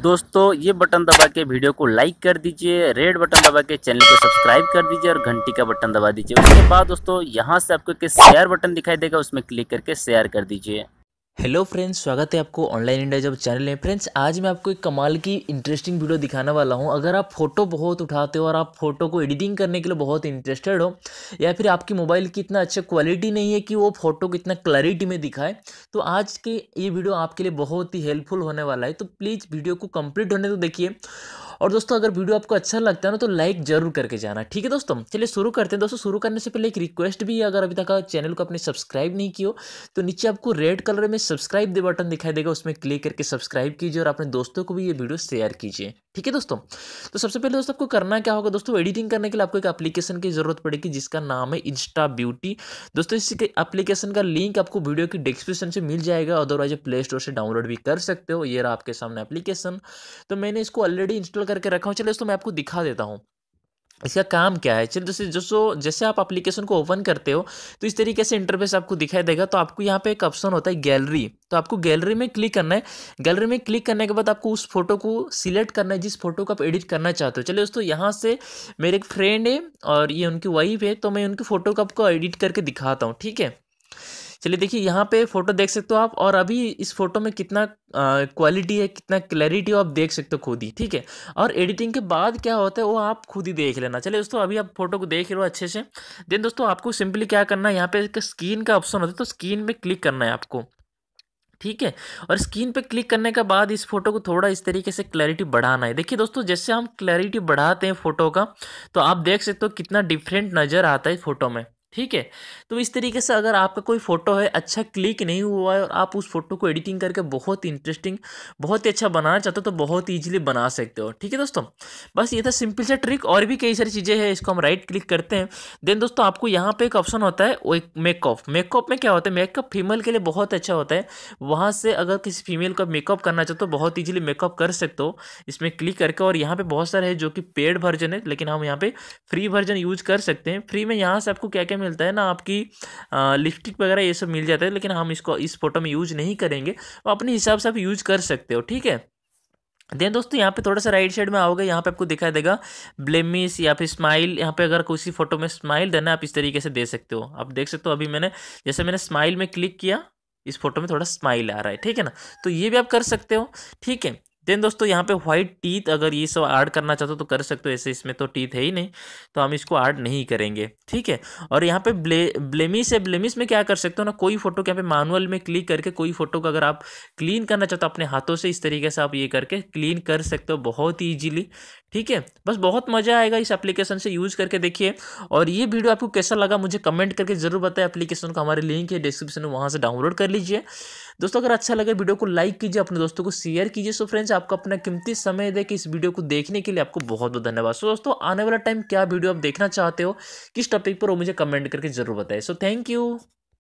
दोस्तों ये बटन दबा के वीडियो को लाइक कर दीजिए रेड बटन दबा के चैनल को सब्सक्राइब कर दीजिए और घंटी का बटन दबा दीजिए उसके बाद दोस्तों यहाँ से आपको एक शेयर बटन दिखाई देगा उसमें क्लिक करके शेयर कर दीजिए हेलो फ्रेंड्स स्वागत है आपको ऑनलाइन इंडिया जब चैनल में फ्रेंड्स आज मैं आपको एक कमाल की इंटरेस्टिंग वीडियो दिखाने वाला हूं अगर आप फोटो बहुत उठाते हो और आप फोटो को एडिटिंग करने के लिए बहुत इंटरेस्टेड हो या फिर आपकी मोबाइल की इतना अच्छा क्वालिटी नहीं है कि वो फोटो को इतना क्लैरिटी में दिखाए तो आज के ये वीडियो आपके लिए बहुत ही हेल्पफुल होने वाला है तो प्लीज़ वीडियो को कम्प्लीट होने तो देखिए और दोस्तों अगर वीडियो आपको अच्छा लगता है ना तो लाइक जरूर करके जाना ठीक है दोस्तों चलिए शुरू करते हैं दोस्तों शुरू करने से पहले एक रिक्वेस्ट भी है अगर अभी तक चैनल को आपने सब्सक्राइब नहीं किया तो नीचे आपको रेड कलर में सब्सक्राइब दे बटन दिखाई देगा उसमें क्लिक करके सब्सक्राइब कीजिए और अपने दोस्तों को भी ये वीडियो शेयर कीजिए ठीक है दोस्तों तो सबसे पहले दोस्तों आपको करना क्या होगा दोस्तों एडिटिंग करने के लिए आपको एक एप्लीकेशन की ज़रूरत पड़ेगी जिसका नाम है इंस्टा ब्यूटी दोस्तों इस एप्लीकेशन का लिंक आपको वीडियो की डिस्क्रिप्शन से मिल जाएगा अदरवाइज प्ले स्टोर से डाउनलोड भी कर सकते हो ये रहा आपके सामने एप्लीकेशन तो मैंने इसको ऑलरेडी इंस्टॉल करके रखा हूँ चले दोस्तों मैं आपको दिखा देता हूँ इसका काम क्या है चलिए दोस्तों जो जैसे आप एप्लीकेशन को ओपन करते हो तो इस तरीके से इंटरफेस आपको दिखाई देगा तो आपको यहाँ पे एक ऑप्शन होता है गैलरी तो आपको गैलरी में क्लिक करना है गैलरी में क्लिक करने के बाद आपको उस फोटो को सिलेक्ट करना है जिस फोटो को आप एडिट करना चाहते हो चलिए दोस्तों यहाँ से मेरे एक फ्रेंड है और ये उनकी वाइफ है तो मैं उनकी फ़ोटो को आपको एडिट करके दिखाता हूँ ठीक है चलिए देखिए यहाँ पे फ़ोटो देख सकते हो आप और अभी इस फोटो में कितना क्वालिटी है कितना क्लैरिटी आप देख सकते हो खुद ही ठीक है और एडिटिंग के बाद क्या होता है वो आप खुद ही देख लेना चलिए दोस्तों अभी आप फोटो को देख रहे हो अच्छे से देन दोस्तों आपको सिंपली क्या करना है यहाँ पे एक स्क्रीन का ऑप्शन होता है तो स्क्रीन में क्लिक करना है आपको ठीक है और स्क्रीन पे क्लिक करने के बाद इस फोटो को थोड़ा इस तरीके से क्लैरिटी बढ़ाना है देखिए दोस्तों जैसे हम क्लैरिटी बढ़ाते हैं फोटो का तो आप देख सकते हो कितना डिफरेंट नज़र आता है फोटो में ठीक है तो इस तरीके से अगर आपका कोई फ़ोटो है अच्छा क्लिक नहीं हुआ है और आप उस फोटो को एडिटिंग करके बहुत इंटरेस्टिंग बहुत ही अच्छा बनाना चाहते हो तो बहुत ईजिली बना सकते हो ठीक है दोस्तों बस ये था सिंपल सा ट्रिक और भी कई सारी चीज़ें हैं इसको हम राइट क्लिक करते हैं देन दोस्तों आपको यहाँ पर एक ऑप्शन होता है वो एक मेकअप मेकअप में क्या होता है मेकअप फीमेल के लिए बहुत अच्छा होता है वहाँ से अगर किसी फीमेल का मेकअप करना चाहते हो तो बहुत ईजिली मेकअप कर सकते हो इसमें क्लिक करके और यहाँ पर बहुत सारे है जो कि पेड वर्जन है लेकिन हम यहाँ पर फ्री वर्जन यूज़ कर सकते हैं फ्री में यहाँ से आपको क्या क्या मिलता है ना आपकी लिपस्टिक वगैरह ये सब मिल जाता है लेकिन हम इसको इस फोटो में यूज़ नहीं करेंगे अपने हिसाब से आप यूज़ कर सकते हो ठीक है देन दोस्तों यहाँ पे थोड़ा सा राइट साइड में आओगे यहाँ पे आपको दिखाई देगा ब्लेमिस या फिर स्माइल यहाँ पे अगर किसी फोटो में स्माइल देना आप इस तरीके से दे सकते हो आप देख सकते हो अभी मैंने जैसे मैंने स्माइल में क्लिक किया इस फोटो में थोड़ा स्माइल आ रहा है ठीक है ना तो ये भी आप कर सकते हो ठीक है देन दोस्तों यहाँ पे व्हाइट टीथ अगर ये सब ऐड करना चाहते हो तो कर सकते हो ऐसे इसमें तो टीथ है ही नहीं तो हम इसको ऐड नहीं करेंगे ठीक है और यहाँ पे ब्ले ब्लेमिस है ब्लेमिस में क्या कर सकते हो ना कोई फोटो के यहाँ पे मैनुअल में क्लिक करके कोई फोटो को अगर आप क्लीन करना चाहते हो अपने हाथों से इस तरीके से आप ये करके क्लीन कर सकते हो बहुत ही ईजिली ठीक है बस बहुत मज़ा आएगा इस एप्लीकेशन से यूज़ करके देखिए और ये वीडियो आपको कैसा लगा मुझे कमेंट करके ज़रूर बताएं एप्लीकेशन का हमारे लिंक है डिस्क्रिप्शन में वहाँ से डाउनलोड कर लीजिए दोस्तों अगर अच्छा लगे वीडियो को लाइक कीजिए अपने दोस्तों को शेयर कीजिए सो फ्रेंड्स आपको अपना कीमती समय दे कि इस वीडियो को देखने के लिए आपको बहुत बहुत धन्यवाद सो दोस्तों आने वाला टाइम क्या वीडियो आप देखना चाहते हो किस टॉपिक पर वो मुझे कमेंट करके जरूर बताए सो थैंक यू